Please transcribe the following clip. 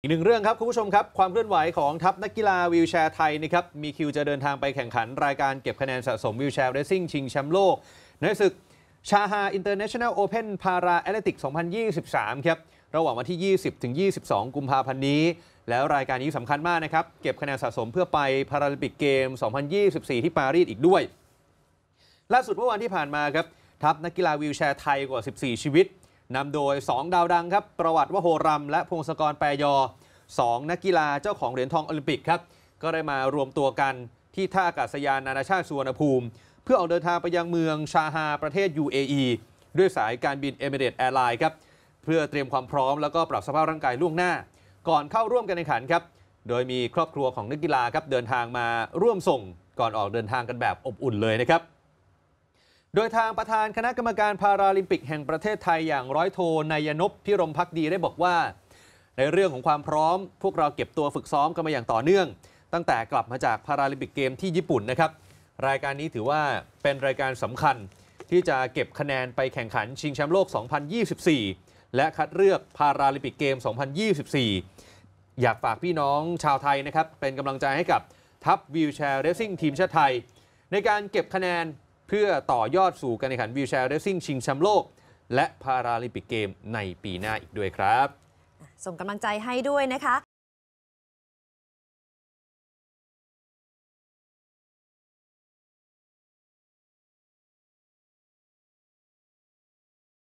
อีกหนึ่งเรื่องครับ คุณผู้ชมครับ ความเคลื่อนไหวของทัพนักกีฬาวิวแชร์ไทยนะครับ มีคิวจะเดินทางไปแข่งขัน รายการเก็บคะแนนสะสมวิวแชร์เรซิ่งชิงแชมป์โลกในศึกชาฮาอินเตอร์เนชั่นแนลโอเพนพาราแอตเลติก 2023 ครับ ระหว่างวันที่ 20ถึง22 กุมภาพันธ์นี้ แล้วรายการนี้สำคัญมากนะครับ เก็บคะแนนสะสมเพื่อไปพาราลิมปิกเกม 2024 ที่ปารีสอีกด้วย ล่าสุดเมื่อวันที่ผ่านมาครับทัพนักกีฬาวิวแชร์ไทยกว่า 14 ชีวิตนำโดย 2 ดาวดังครับ ประวัติวโหรัม และพงศกรแปรยอ2นักกีฬาเจ้าของเหรียญทองโอลิมปิกครับ ก็ได้มารวมตัวกันที่ท่าอากาศยานนานาชาติสุวรรณภูมิ เพื่อออกเดินทางไปยังเมืองชาฮาประเทศ UAE ด้วยสายการบินเอเมเรตแอร์ไลน์ครับเพื่อเตรียมความพร้อมแล้วก็ปรับสภาพร่างกายล่วงหน้า ก่อนเข้าร่วมกันในขันครับ โดยมีครอบครัวของนักกีฬาครับเดินทางมาร่วมส่งก่อนออกเดินทางกันแบบอบอุ่นเลยนะครับโดยทางประธานคณะกรรมการพาราลิมปิกแห่งประเทศไทยอย่างร้อยโทนายนพ พิรมพักดีได้บอกว่า ในเรื่องของความพร้อม พวกเราเก็บตัวฝึกซ้อมกันมาอย่างต่อเนื่อง ตั้งแต่กลับมาจากพาราลิมปิกเกมที่ญี่ปุ่นนะครับ รายการนี้ถือว่าเป็นรายการสำคัญที่จะเก็บคะแนนไปแข่งขันชิงแชมป์โลก 2024 และคัดเลือกพาราลิมปิกเกม 2024 อยากฝากพี่น้องชาวไทยนะครับเป็นกำลังใจให้กับทัพวิวแชร์เรซิ่งทีมชาติไทยในการเก็บคะแนนเพื่อต่อยอดสู่การแข่งขันวิวแชร์เรซิ่งชิงแชมป์โลก และพาราลิมปิกเกมในปีหน้าอีกด้วยครับ ส่งกำลังใจให้ด้วยนะคะ